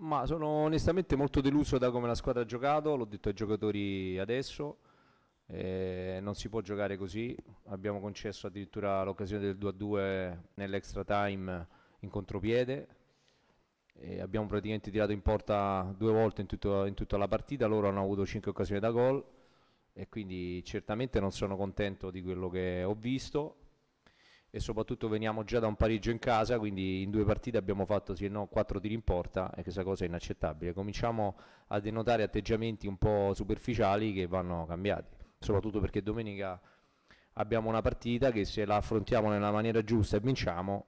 Ma sono onestamente molto deluso da come la squadra ha giocato, l'ho detto ai giocatori adesso, eh, non si può giocare così, abbiamo concesso addirittura l'occasione del 2-2 nell'extra time in contropiede, eh, abbiamo praticamente tirato in porta due volte in, tutto, in tutta la partita, loro hanno avuto cinque occasioni da gol e quindi certamente non sono contento di quello che ho visto e soprattutto veniamo già da un pareggio in casa, quindi in due partite abbiamo fatto sì, no, quattro tiri in porta e questa cosa è inaccettabile. Cominciamo a denotare atteggiamenti un po' superficiali che vanno cambiati, soprattutto perché domenica abbiamo una partita che se la affrontiamo nella maniera giusta e vinciamo,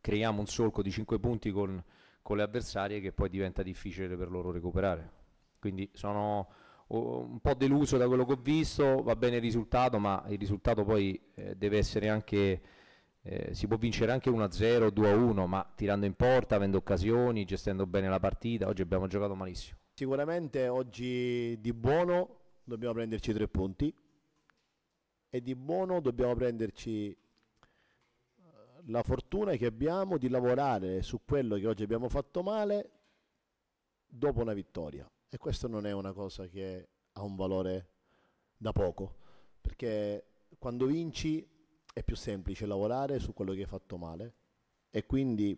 creiamo un solco di 5 punti con, con le avversarie che poi diventa difficile per loro recuperare. Quindi sono un po' deluso da quello che ho visto, va bene il risultato, ma il risultato poi eh, deve essere anche, eh, si può vincere anche 1-0, 2-1, ma tirando in porta, avendo occasioni, gestendo bene la partita, oggi abbiamo giocato malissimo. Sicuramente oggi di buono dobbiamo prenderci tre punti e di buono dobbiamo prenderci eh, la fortuna che abbiamo di lavorare su quello che oggi abbiamo fatto male dopo una vittoria. E questo non è una cosa che ha un valore da poco, perché quando vinci è più semplice lavorare su quello che hai fatto male e quindi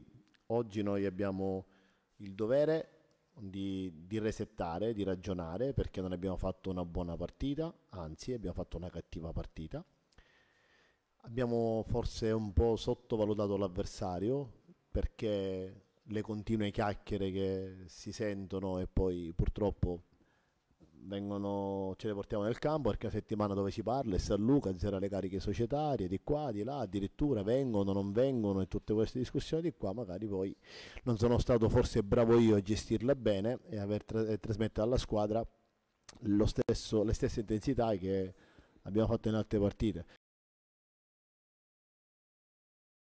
oggi noi abbiamo il dovere di, di resettare, di ragionare perché non abbiamo fatto una buona partita, anzi abbiamo fatto una cattiva partita. Abbiamo forse un po' sottovalutato l'avversario perché le continue chiacchiere che si sentono e poi purtroppo vengono, ce le portiamo nel campo perché la settimana dove si parla è San Luca, zero le cariche societarie di qua, di là, addirittura vengono, non vengono e tutte queste discussioni di qua magari poi non sono stato forse bravo io a gestirle bene e aver tra- trasmettere alla squadra stesso, le stesse intensità che abbiamo fatto in altre partite.